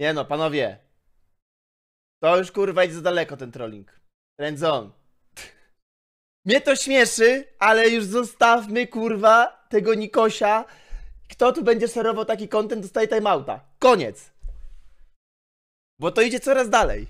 Nie no, panowie. To już kurwa idzie za daleko ten trolling. Rędzon. Mnie to śmieszy, ale już zostawmy kurwa tego Nikosia. Kto tu będzie serował taki content, dostaje timeouta. Koniec. Bo to idzie coraz dalej.